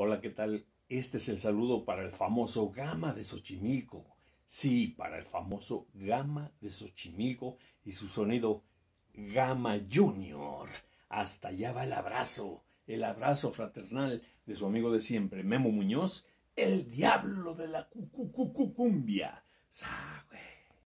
Hola, ¿qué tal? Este es el saludo para el famoso Gama de Xochimilco. Sí, para el famoso Gama de Xochimilco y su sonido Gama Junior. Hasta allá va el abrazo, el abrazo fraternal de su amigo de siempre, Memo Muñoz, el diablo de la cucucucumbia.